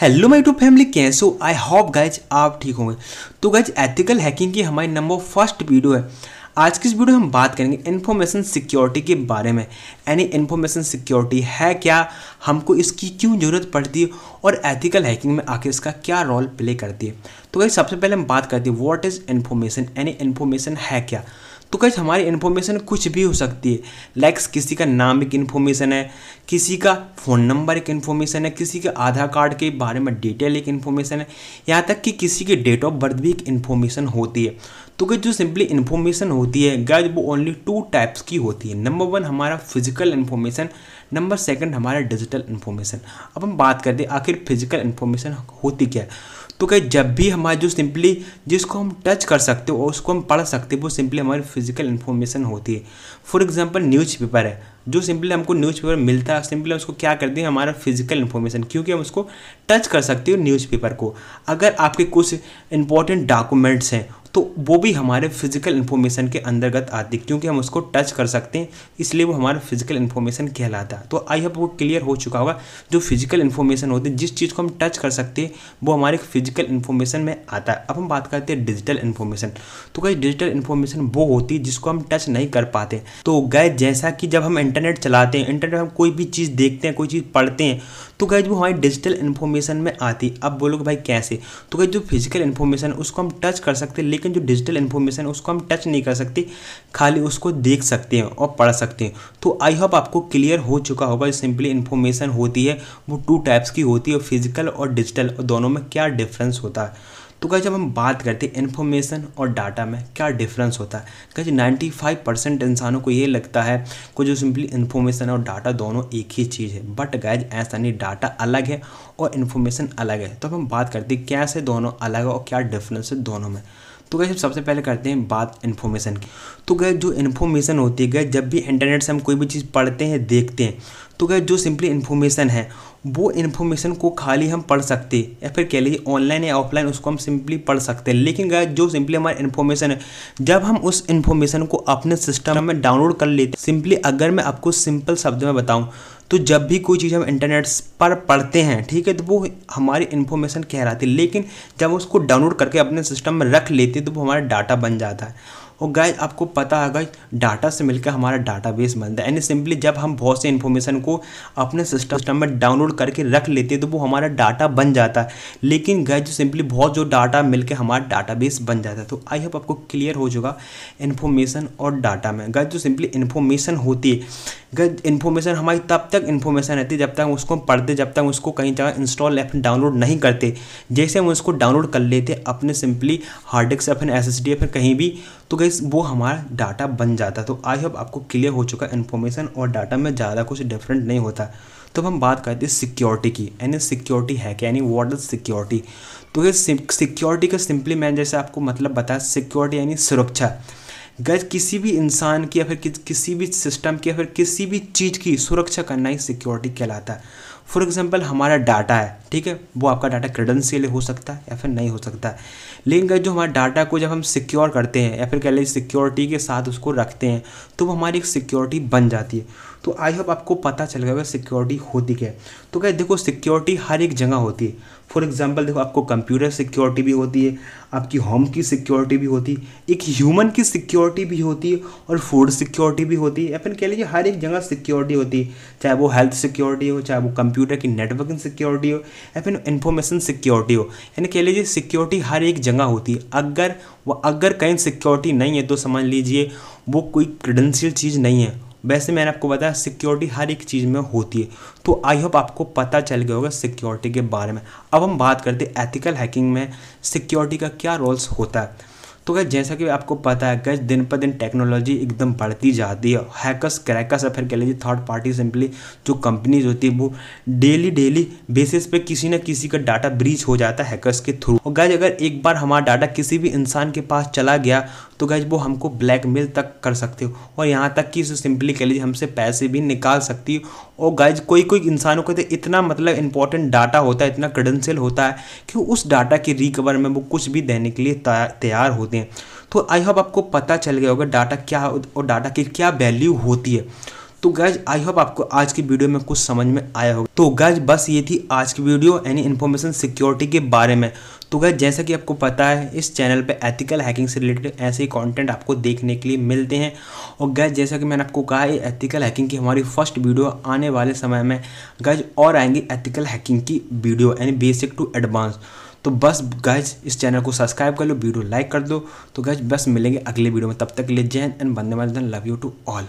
hello my to family कैसो I hope guys आप ठीक होंगे तो गाइज एथिकल हैकिंग की हमारी नंबर फर्स्ट वीडियो है आज की इस वीडियो में हम बात करेंगे इन्फॉर्मेशन सिक्योरिटी के बारे में यानी इन्फॉर्मेशन सिक्योरिटी है क्या हमको इसकी क्यों ज़रूरत पड़ती है और एथिकल हैकिंग में आखिर इसका क्या रोल प्ले करती है तो कहीं सबसे पहले हम बात करते हैं व्हाट इज़ इन्फॉर्मेशन यानी इन्फॉर्मेशन है क्या तो कहीं हमारी इन्फॉर्मेशन कुछ भी हो सकती है लाइक्स किसी का नाम एक इन्फॉर्मेशन है किसी का फ़ोन नंबर एक इन्फॉर्मेशन है किसी के आधार कार्ड के बारे में डिटेल एक इन्फॉर्मेशन है यहाँ तक कि किसी की डेट ऑफ बर्थ भी एक इन्फॉर्मेशन होती है तो गाइज जो सिंपली इन्फॉर्मेशन होती है गाइज वो ओनली टू टाइप्स की होती है नंबर वन हमारा फिजिकल इन्फॉर्मेशन नंबर सेकंड हमारा डिजिटल इन्फॉर्मेशन अब हम बात करते हैं आखिर फिजिकल इन्फॉर्मेशन होती क्या है तो कहीं जब भी हमारे जो सिंपली जिसको हम टच कर सकते हो और उसको हम पढ़ सकते हो वो सिंपली हमारी फिजिकल इन्फॉर्मेशन होती है फॉर एग्जाम्पल न्यूज़पेपर है जो सिंपली हमको न्यूज़पेपर मिलता है सिंपली उसको क्या करते हैं हमारा फिजिकल इन्फॉर्मेशन क्योंकि हम उसको टच कर सकते हो न्यूज़पेपर को अगर आपके कुछ इंपॉर्टेंट डॉक्यूमेंट्स हैं तो वो भी हमारे फिजिकल इन्फॉर्मेशन के अंतर्गत आती है क्योंकि हम उसको टच कर सकते हैं इसलिए वो हमारा फिजिकल इन्फॉर्मेशन कहलाता है तो आई होप वो क्लियर हो चुका होगा जो फिजिकल इन्फॉर्मेशन होती है जिस चीज़ को हम टच कर सकते हैं वो हमारे फिजिकल इन्फॉर्मेशन में आता है अब हम बात करते हैं डिजिटल इन्फॉर्मेशन तो कहीं डिजिटल इन्फॉर्मेशन वो होती है जिसको हम टच नहीं कर पाते तो गए जैसा कि जब हम इंटरनेट चलाते हैं इंटरनेट हम कोई भी चीज़ देखते हैं कोई चीज़ पढ़ते हैं तो गैज वो हमारी डिजिटल इन्फॉर्मेशन में आती अब बोलोगे भाई कैसे तो गैज जो फिजिकल इन्फॉर्मेशन उसको हम टच कर सकते हैं लेकिन जो डिजिटल इन्फॉर्मेशन है उसको हम टच नहीं कर सकते खाली उसको देख सकते हैं और पढ़ सकते हैं तो आई होप आपको क्लियर हो चुका होगा सिंपली इन्फॉर्मेशन होती है वो टू टाइप्स की होती है फिजिकल और डिजिटल और दोनों में क्या डिफरेंस होता है तो क्या जब हम बात करते हैं इन्फॉर्मेशन और डाटा में क्या डिफरेंस होता है क्या नाइन्टी फाइव परसेंट इंसानों को ये लगता है कि जो सिंपली इन्फॉर्मेशन और डाटा दोनों एक ही चीज़ है बट गैज ऐसा नहीं डाटा अलग है और इन्फॉर्मेशन अलग है तो अब हम बात करते हैं कैसे दोनों अलग है और क्या डिफरेंस है दोनों में तो गए सबसे पहले करते हैं बात इन्फॉर्मेशन की तो गए जो इन्फॉर्मेशन होती है गए जब भी इंटरनेट से हम कोई भी चीज़ पढ़ते हैं देखते हैं तो गए जो सिंपली इन्फॉर्मेशन है वो इन्फॉर्मेशन को खाली हम पढ़ सकते या फिर कह लीजिए ऑनलाइन या ऑफलाइन उसको हम सिंपली पढ़ सकते हैं लेकिन गए जो सिंपली हमारे इन्फॉर्मेशन है जब हम उस इन्फॉर्मेशन को अपने सिस्टम में डाउनलोड कर लेते सिंपली अगर मैं आपको सिंपल शब्द में बताऊँ तो जब भी कोई चीज़ हम इंटरनेट पर पढ़ते हैं ठीक है तो वो हमारी इन्फॉर्मेशन कहलाती है लेकिन जब उसको डाउनलोड करके अपने सिस्टम में रख लेते तो वो हमारा डाटा बन जाता है और गाय आपको पता है गाइज डाटा से मिलकर हमारा डाटा बेस बनता है यानी सिंपली जब हम बहुत से इन्फॉर्मेशन को अपने सिस्टम में डाउनलोड करके रख लेते हैं तो वो हमारा डाटा बन जाता है लेकिन गाय जो सिंपली बहुत जो डाटा मिलकर हमारा डाटा बेस बन जाता है तो आई होप आपको क्लियर हो जाएगा इन्फॉर्मेशन और डाटा में गाय जो सिंपली इन्फॉर्मेशन होती है अगर इन्फॉर्मेशन हमारी तब तक इन्फॉर्मेशन रहती है जब तक उसको पढ़ते जब तक उसको कहीं जगह इंस्टॉल या फिर डाउनलोड नहीं करते जैसे हम उसको डाउनलोड कर लेते अपने सिंपली हार्ड डिस्क या फिर एस एस डी या फिर कहीं भी तो गई वो हमारा डाटा बन जाता तो आई होप आपको क्लियर हो चुका इन्फॉर्मेशन और डाटा में ज़्यादा कुछ डिफरेंट नहीं होता तो हम बात करते हैं सिक्योरिटी की यानी सिक्योरिटी है क्या यानी वॉट इज सिक्योरिटी तो ये सिक्योरिटी का सिंपली मैंने जैसे आपको मतलब बताया सिक्योरिटी यानी सुरक्षा गैस किसी भी इंसान की या फिर कि, किसी भी सिस्टम की या फिर किसी भी चीज़ की सुरक्षा करना ही सिक्योरिटी कहलाता है फॉर एग्ज़ाम्पल हमारा डाटा है ठीक है वो आपका डाटा क्रेडेंशियल हो सकता है या फिर नहीं हो सकता है लेकिन जो हमारे डाटा को जब हम सिक्योर करते हैं या फिर कह लीजिए सिक्योरिटी के साथ उसको रखते हैं तो वो हमारी एक सिक्योरिटी बन जाती है तो आई होप आपको पता चल गया सिक्योरिटी होती क्या है तो क्या देखो सिक्योरिटी हर एक जगह होती है फॉर एग्जाम्पल देखो आपको कंप्यूटर सिक्योरिटी भी होती है आपकी होम की सिक्योरिटी भी होती है एक ह्यूमन की सिक्योरिटी भी होती है और फूड सिक्योरिटी भी होती है या फिर कह लीजिए हर एक जगह सिक्योरिटी होती है चाहे वो हेल्थ सिक्योरिटी हो चाहे वो कंप्यूटर की नेटवर्किंग सिक्योरिटी हो या फिर इन्फॉर्मेशन सिक्योरिटी हो यानी कह लीजिए सिक्योरिटी हर एक जगह होती है अगर वो अगर कहीं सिक्योरिटी नहीं है तो समझ लीजिए वो कोई क्रिडेंशियल चीज़ नहीं है वैसे मैंने आपको बताया सिक्योरिटी हर एक चीज़ में होती है तो आई होप आपको पता चल गया होगा सिक्योरिटी के बारे में अब हम बात करते हैं एथिकल हैकिंग में सिक्योरिटी का क्या रोल्स होता है तो गैस जैसा कि आपको पता है गैस दिन पर दिन टेक्नोलॉजी एकदम बढ़ती जाती है हैकर्स क्रैकर्स या फिर कह लीजिए थर्ड पार्टी सिंपली जो कंपनीज होती है वो डेली डेली बेसिस पे किसी ना किसी का डाटा ब्रीच हो जाता है हैकर्स के थ्रू और गैज अगर एक बार हमारा डाटा किसी भी इंसान के पास चला गया तो गैज वो हमको ब्लैकमेल तक कर सकते हो और यहाँ तक कि सिंपली कह लीजिए हमसे पैसे भी निकाल सकती हो और गैज कोई कोई इंसानों को तो इतना मतलब इंपॉर्टेंट डाटा होता है इतना क्रेडेंशियल होता है कि उस डाटा की रिकवर में वो कुछ भी देने के लिए तैयार होते हैं सकते हैं तो आई होप आपको पता चल गया होगा डाटा क्या और डाटा की क्या वैल्यू होती है तो गैज आई होप आपको आज की वीडियो में कुछ समझ में आया होगा तो गैज बस ये थी आज की वीडियो यानी इन्फॉर्मेशन सिक्योरिटी के बारे में तो गैज जैसा कि आपको पता है इस चैनल पे एथिकल हैकिंग से रिलेटेड ऐसे ही कंटेंट आपको देखने के लिए मिलते हैं और गैज जैसा कि मैंने आपको कहा है एथिकल हैकिंग की हमारी फर्स्ट वीडियो आने वाले समय में गैज और आएंगी एथिकल हैकिंग की वीडियो यानी बेसिक टू एडवांस तो बस गैज इस चैनल को सब्सक्राइब कर लो वीडियो लाइक कर दो तो गैज बस मिलेंगे अगले वीडियो में तब तक ले जैन एंड बंदे माधन लव यू टू ऑल